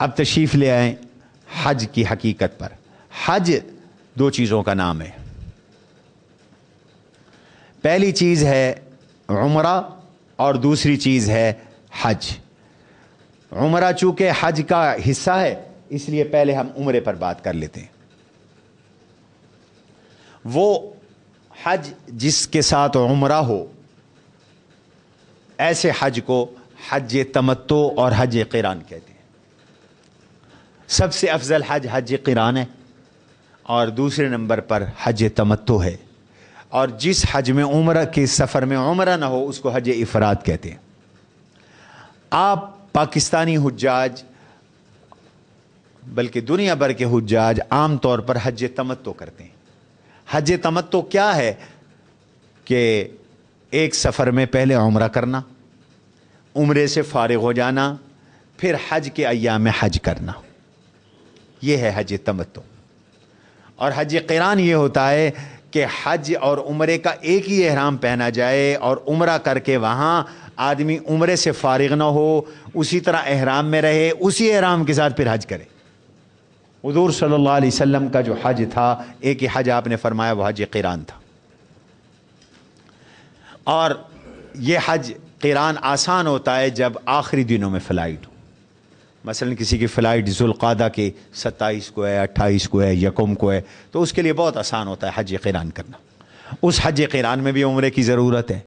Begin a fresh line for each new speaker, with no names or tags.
अब तशीफ ले आए हज की हकीकत पर हज दो चीज़ों का नाम है पहली चीज़ है उम्र और दूसरी चीज़ है हज उम्रा चूंकि हज का हिस्सा है इसलिए पहले हम उमरे पर बात कर लेते हैं वो हज जिसके साथ उम्रा हो ऐसे हज को हज तमत्तो और हज किरान कहते हैं सबसे अफजल हज हज किरान है और दूसरे नंबर पर हज तमत्तो है और जिस हज में उम्र के सफ़र में उम्र ना हो उसको हज इफराद कहते हैं आप पाकिस्तानी हजाज बल्कि दुनिया भर के हजाज आम तौर पर हज तमत्तो करते हैं हज तमत्तो क्या है कि एक सफ़र में पहले उम्र करना उम्र से फारग हो जाना फिर हज के अयाम में हज करना ये है हज तमत्तो और हज क़रान ये होता है कि हज और उम्र का एक ही अहराम पहना जाए और उम्र करके वहाँ आदमी उम्र से फारिग ना हो उसी तरह अहराम में रहे उसी अहराम के साथ फिर हज करे हजूर सल्ला वसम का जो हज था एक ही हज आपने फरमाया वह हज क़रान था और ये हज क़रान आसान होता है जब आखिरी दिनों में फ़्लाइट मसलन किसी की फ़्लाइट जुल्क़ादा के सत्ताईस को है अट्ठाईस को है यकम को है तो उसके लिए बहुत आसान होता है हज क़िरान करना उस हज क़िरान में भी उम्र की ज़रूरत है